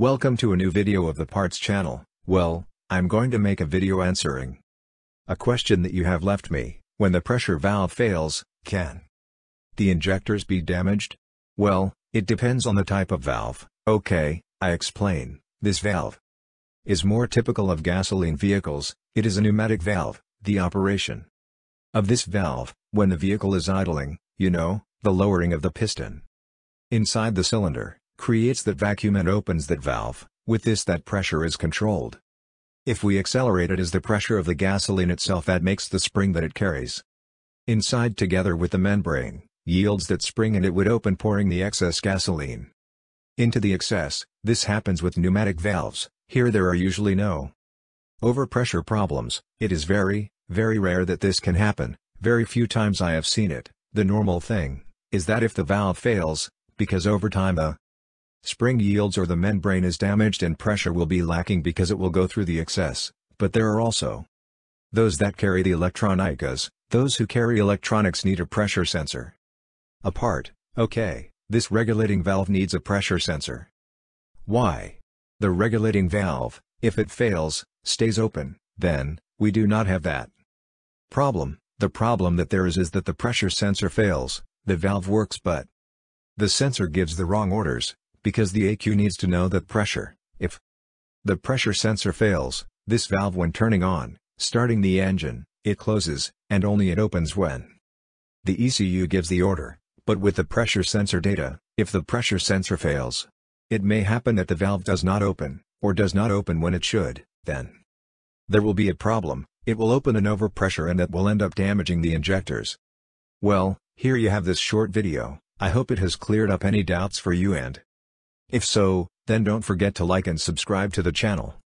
Welcome to a new video of the Parts channel, well, I'm going to make a video answering a question that you have left me, when the pressure valve fails, can the injectors be damaged? Well, it depends on the type of valve, okay, I explain, this valve is more typical of gasoline vehicles, it is a pneumatic valve, the operation of this valve, when the vehicle is idling, you know, the lowering of the piston inside the cylinder, creates that vacuum and opens that valve, with this that pressure is controlled. If we accelerate it is the pressure of the gasoline itself that makes the spring that it carries. Inside together with the membrane, yields that spring and it would open pouring the excess gasoline. Into the excess, this happens with pneumatic valves, here there are usually no overpressure problems, it is very, very rare that this can happen, very few times I have seen it, the normal thing, is that if the valve fails, because over time a Spring yields or the membrane is damaged and pressure will be lacking because it will go through the excess, but there are also those that carry the electronics. those who carry electronics need a pressure sensor. Apart, okay, this regulating valve needs a pressure sensor. Why? The regulating valve, if it fails, stays open, then, we do not have that. Problem, the problem that there is is that the pressure sensor fails, the valve works but the sensor gives the wrong orders, because the AQ needs to know that pressure. If the pressure sensor fails, this valve when turning on, starting the engine, it closes, and only it opens when the ECU gives the order, but with the pressure sensor data, if the pressure sensor fails, it may happen that the valve does not open, or does not open when it should, then there will be a problem, it will open an overpressure and that will end up damaging the injectors. Well, here you have this short video, I hope it has cleared up any doubts for you and if so, then don't forget to like and subscribe to the channel.